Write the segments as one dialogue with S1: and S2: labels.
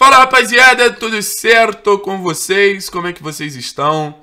S1: Fala rapaziada, tudo certo com vocês? Como é que vocês estão?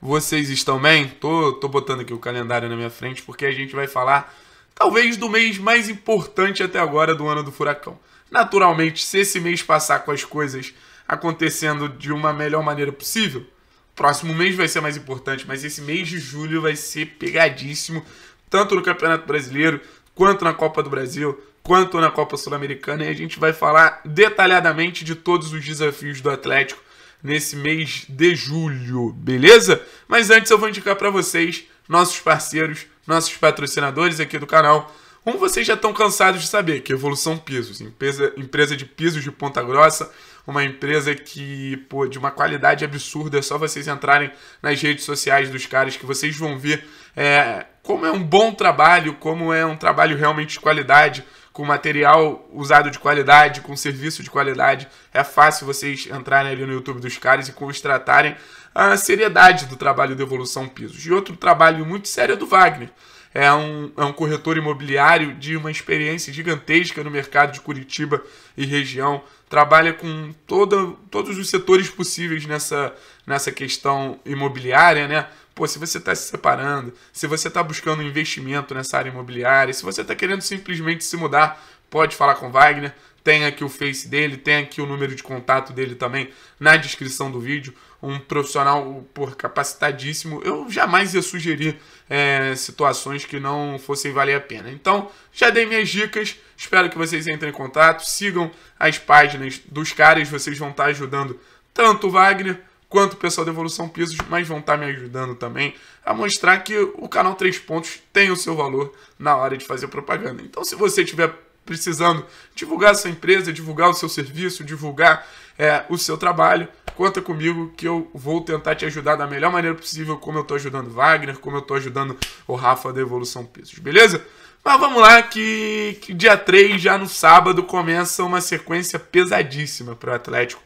S1: Vocês estão bem? Tô, tô botando aqui o calendário na minha frente porque a gente vai falar talvez do mês mais importante até agora do ano do furacão. Naturalmente, se esse mês passar com as coisas acontecendo de uma melhor maneira possível, próximo mês vai ser mais importante, mas esse mês de julho vai ser pegadíssimo, tanto no Campeonato Brasileiro quanto na Copa do Brasil, quanto na Copa Sul-Americana e a gente vai falar detalhadamente de todos os desafios do Atlético nesse mês de julho, beleza? Mas antes eu vou indicar para vocês nossos parceiros, nossos patrocinadores aqui do canal. Como vocês já estão cansados de saber, que Evolução Pisos, empresa, empresa de pisos de Ponta Grossa, uma empresa que, pô, de uma qualidade absurda, é só vocês entrarem nas redes sociais dos caras que vocês vão ver é, como é um bom trabalho, como é um trabalho realmente de qualidade, com material usado de qualidade, com serviço de qualidade. É fácil vocês entrarem ali no YouTube dos caras e constatarem a seriedade do trabalho de Evolução Pisos. E outro trabalho muito sério é do Wagner. É um, é um corretor imobiliário de uma experiência gigantesca no mercado de Curitiba e região. Trabalha com toda, todos os setores possíveis nessa, nessa questão imobiliária, né? Pô, se você está se separando, se você está buscando investimento nessa área imobiliária, se você está querendo simplesmente se mudar, pode falar com Wagner. Tem aqui o Face dele, tem aqui o número de contato dele também na descrição do vídeo. Um profissional por capacitadíssimo. Eu jamais ia sugerir é, situações que não fossem valer a pena. Então, já dei minhas dicas. Espero que vocês entrem em contato. Sigam as páginas dos caras. Vocês vão estar ajudando tanto o Wagner quanto o pessoal da Evolução Pisos, mas vão estar tá me ajudando também a mostrar que o canal Três Pontos tem o seu valor na hora de fazer propaganda. Então, se você tiver precisando divulgar a sua empresa, divulgar o seu serviço, divulgar é, o seu trabalho, conta comigo que eu vou tentar te ajudar da melhor maneira possível, como eu estou ajudando Wagner, como eu estou ajudando o Rafa da Evolução Pisos, beleza? Mas vamos lá, que, que dia 3, já no sábado, começa uma sequência pesadíssima para o Atlético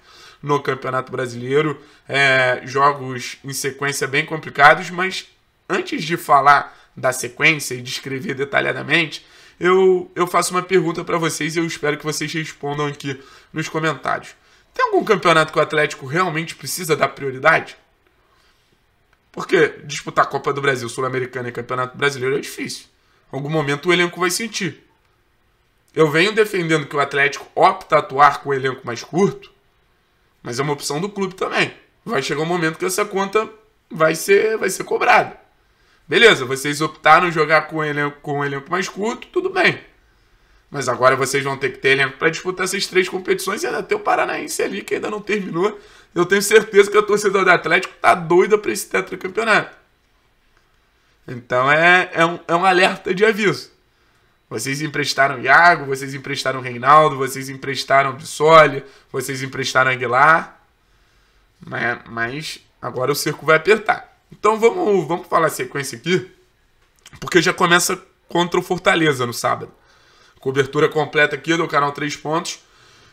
S1: no Campeonato Brasileiro. É, jogos em sequência bem complicados, mas antes de falar da sequência e descrever detalhadamente, eu, eu faço uma pergunta para vocês e eu espero que vocês respondam aqui nos comentários. Tem algum campeonato que o Atlético realmente precisa dar prioridade? Porque disputar a Copa do Brasil, Sul-Americana e Campeonato Brasileiro é difícil. Em algum momento o elenco vai sentir. Eu venho defendendo que o Atlético opta atuar com o elenco mais curto, mas é uma opção do clube também. Vai chegar um momento que essa conta vai ser, vai ser cobrada. Beleza, vocês optaram jogar com o elenco, com elenco mais curto, tudo bem. Mas agora vocês vão ter que ter elenco para disputar essas três competições e ainda tem o Paranaense ali que ainda não terminou. Eu tenho certeza que a torcida do Atlético tá doida para esse tetracampeonato. Então é, é, um, é um alerta de aviso. Vocês emprestaram Iago, vocês emprestaram Reinaldo, vocês emprestaram Bissoli, vocês emprestaram Aguilar. Né? Mas agora o circo vai apertar. Então vamos, vamos falar a sequência aqui, porque já começa contra o Fortaleza no sábado. Cobertura completa aqui do canal 3 Pontos.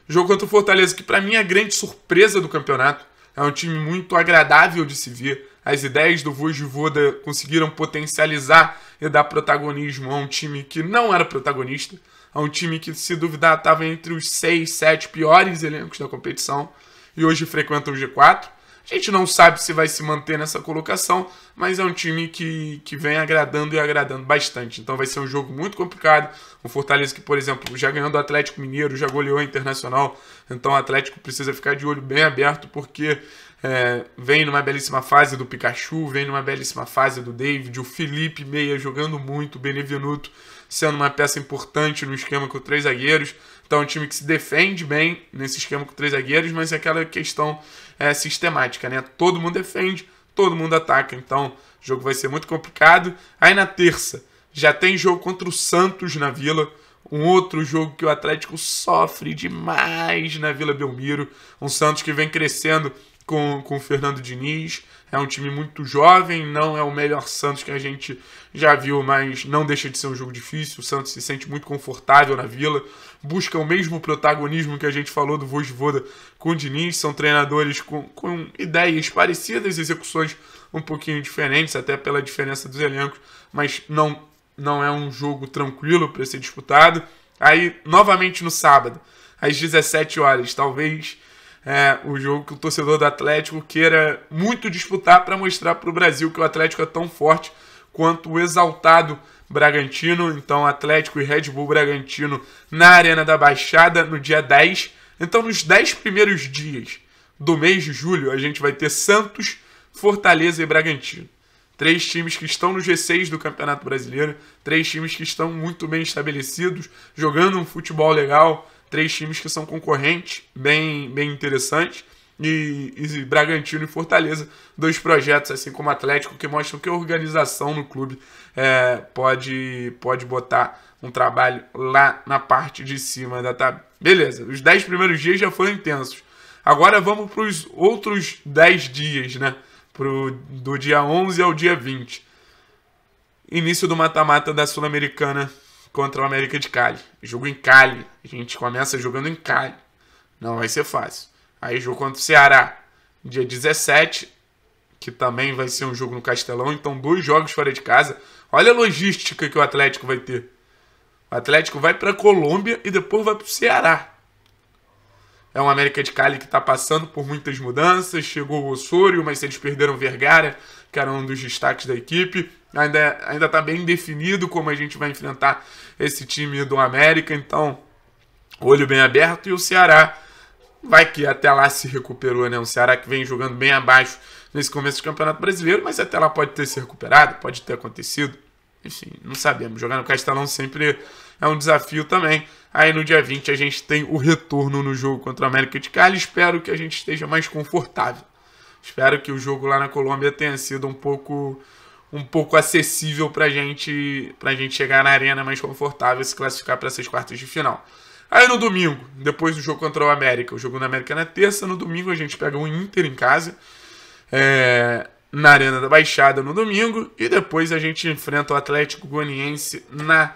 S1: Jogo contra o Fortaleza, que para mim é a grande surpresa do campeonato. É um time muito agradável de se ver. As ideias do Vojvoda conseguiram potencializar e dar protagonismo a um time que não era protagonista, a um time que, se duvidar, estava entre os seis, sete piores elencos da competição e hoje frequenta o G4. A gente não sabe se vai se manter nessa colocação, mas é um time que, que vem agradando e agradando bastante. Então vai ser um jogo muito complicado. O Fortaleza, que, por exemplo, já ganhou do Atlético Mineiro, já goleou a Internacional. Então o Atlético precisa ficar de olho bem aberto, porque é, vem numa belíssima fase do Pikachu, vem numa belíssima fase do David, o Felipe Meia jogando muito, o Benevenuto sendo uma peça importante no esquema com três zagueiros. Então, é um time que se defende bem nesse esquema com três zagueiros, mas é aquela questão é, sistemática, né? Todo mundo defende, todo mundo ataca. Então, o jogo vai ser muito complicado. Aí na terça, já tem jogo contra o Santos na Vila. Um outro jogo que o Atlético sofre demais na Vila Belmiro. Um Santos que vem crescendo com, com o Fernando Diniz. É um time muito jovem, não é o melhor Santos que a gente já viu, mas não deixa de ser um jogo difícil. O Santos se sente muito confortável na vila, busca o mesmo protagonismo que a gente falou do Vojvoda com o Diniz. São treinadores com, com ideias parecidas, execuções um pouquinho diferentes, até pela diferença dos elencos, mas não, não é um jogo tranquilo para ser disputado. Aí, novamente no sábado, às 17 horas, talvez é, o jogo que o torcedor do Atlético queira muito disputar para mostrar para o Brasil que o Atlético é tão forte quanto o exaltado Bragantino. Então, Atlético e Red Bull Bragantino na Arena da Baixada no dia 10. Então, nos 10 primeiros dias do mês de julho, a gente vai ter Santos, Fortaleza e Bragantino. Três times que estão no G6 do Campeonato Brasileiro, três times que estão muito bem estabelecidos, jogando um futebol legal, Três times que são concorrentes, bem, bem interessantes. E, e, Bragantino e Fortaleza, dois projetos, assim como Atlético, que mostram que a organização no clube é, pode, pode botar um trabalho lá na parte de cima da tabela. Beleza, os dez primeiros dias já foram intensos. Agora vamos para os outros dez dias, né? Pro, do dia 11 ao dia 20. Início do mata-mata da Sul-Americana contra o América de Cali. Jogo em Cali. A gente começa jogando em Cali. Não vai ser fácil. Aí jogo contra o Ceará, dia 17, que também vai ser um jogo no Castelão. Então, dois jogos fora de casa. Olha a logística que o Atlético vai ter. O Atlético vai para a Colômbia e depois vai para o Ceará. É um América de Cali que está passando por muitas mudanças. Chegou o Osório, mas eles perderam Vergara, que era um dos destaques da equipe. Ainda, é, ainda está bem definido como a gente vai enfrentar esse time do América, então olho bem aberto e o Ceará vai que até lá se recuperou, né? O Ceará que vem jogando bem abaixo nesse começo do Campeonato Brasileiro, mas até lá pode ter se recuperado, pode ter acontecido. Enfim, não sabemos. Jogar no Castelão sempre é um desafio também. Aí no dia 20 a gente tem o retorno no jogo contra o América de Cali. Espero que a gente esteja mais confortável. Espero que o jogo lá na Colômbia tenha sido um pouco um pouco acessível para gente, a gente chegar na arena mais confortável e se classificar para essas quartas de final. Aí no domingo, depois do jogo contra o América, o jogo na América na terça, no domingo a gente pega o Inter em casa, é, na Arena da Baixada no domingo, e depois a gente enfrenta o Atlético Goianiense na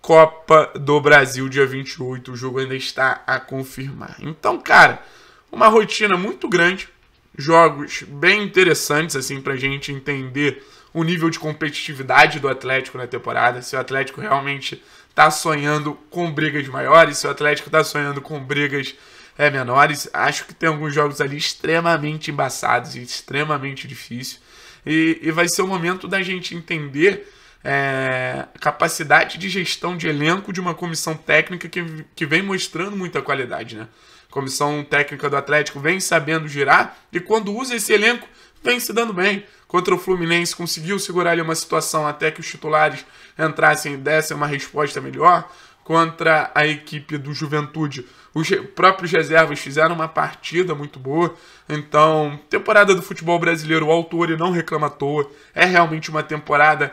S1: Copa do Brasil, dia 28. O jogo ainda está a confirmar. Então, cara, uma rotina muito grande, jogos bem interessantes, assim, a gente entender o nível de competitividade do Atlético na temporada, se o Atlético realmente está sonhando com brigas maiores, se o Atlético está sonhando com brigas é, menores. Acho que tem alguns jogos ali extremamente embaçados e extremamente difíceis. E, e vai ser o momento da gente entender é, capacidade de gestão de elenco de uma comissão técnica que, que vem mostrando muita qualidade, né? A comissão técnica do Atlético vem sabendo girar e quando usa esse elenco vem se dando bem. Contra o Fluminense, conseguiu segurar ali uma situação até que os titulares entrassem e dessem uma resposta melhor. Contra a equipe do Juventude, os próprios reservas fizeram uma partida muito boa. Então, temporada do futebol brasileiro, o autor não reclama à toa. É realmente uma temporada,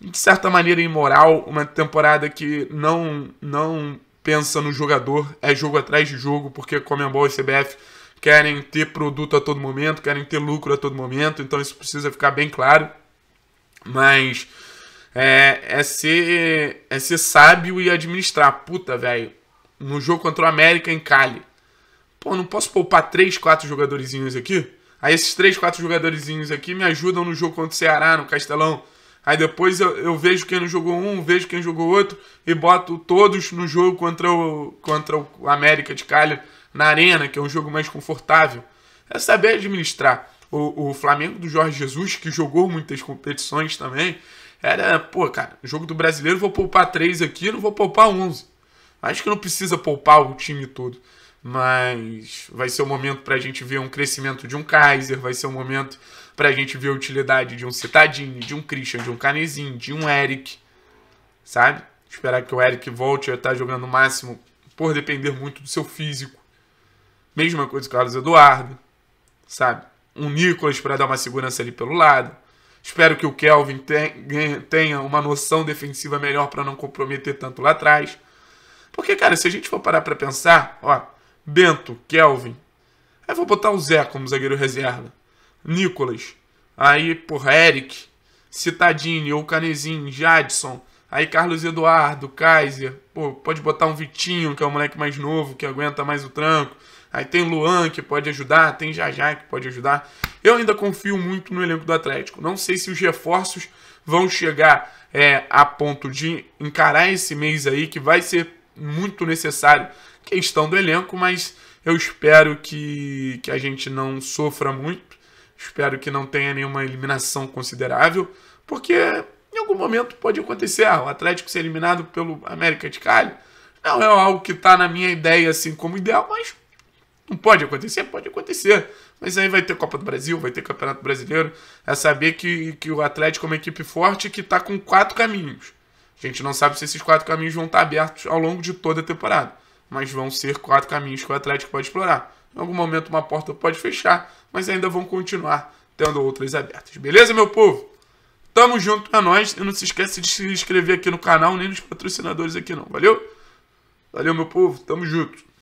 S1: de certa maneira, imoral. Uma temporada que não, não pensa no jogador, é jogo atrás de jogo, porque Comembol e CBF querem ter produto a todo momento, querem ter lucro a todo momento, então isso precisa ficar bem claro. Mas é, é ser, é ser sábio e administrar. Puta, velho. No jogo contra o América em Cali. Pô, não posso poupar 3, 4 jogadorzinhos aqui? Aí esses 3, 4 jogadorzinhos aqui me ajudam no jogo contra o Ceará, no Castelão. Aí depois eu, eu, vejo quem não jogou um, vejo quem jogou outro e boto todos no jogo contra o, contra o América de Cali na arena, que é um jogo mais confortável. É saber administrar. O, o Flamengo do Jorge Jesus, que jogou muitas competições também, era, pô, cara, jogo do brasileiro, vou poupar três aqui, não vou poupar 11. Acho que não precisa poupar o time todo, mas vai ser o momento para a gente ver um crescimento de um Kaiser, vai ser o momento para a gente ver a utilidade de um Citadini, de um Christian, de um Canezinho, de um Eric, sabe? Esperar que o Eric volte a estar jogando o máximo por depender muito do seu físico. Mesma coisa com o Carlos Eduardo, sabe? Um Nicolas para dar uma segurança ali pelo lado. Espero que o Kelvin tenha uma noção defensiva melhor para não comprometer tanto lá atrás. Porque, cara, se a gente for parar para pensar, ó, Bento, Kelvin, aí vou botar o Zé como zagueiro reserva, Nicolas, aí, porra, Eric, Citadini ou Canezinho, Jadson, Aí Carlos Eduardo, Kaiser, pô, pode botar um Vitinho, que é o moleque mais novo, que aguenta mais o tranco. Aí tem Luan, que pode ajudar, tem Jajá, que pode ajudar. Eu ainda confio muito no elenco do Atlético. Não sei se os reforços vão chegar é, a ponto de encarar esse mês aí, que vai ser muito necessário questão do elenco, mas eu espero que, que a gente não sofra muito. Espero que não tenha nenhuma eliminação considerável, porque algum momento pode acontecer. Ah, o Atlético ser eliminado pelo América de Cali não é algo que está na minha ideia assim como ideal, mas não pode acontecer? Pode acontecer. Mas aí vai ter Copa do Brasil, vai ter Campeonato Brasileiro. É saber que, que o Atlético é uma equipe forte que está com quatro caminhos. A gente não sabe se esses quatro caminhos vão estar tá abertos ao longo de toda a temporada. Mas vão ser quatro caminhos que o Atlético pode explorar. Em algum momento uma porta pode fechar, mas ainda vão continuar tendo outras abertas. Beleza, meu povo? Tamo junto, é nóis. E não se esquece de se inscrever aqui no canal, nem nos patrocinadores aqui não. Valeu? Valeu, meu povo. Tamo junto.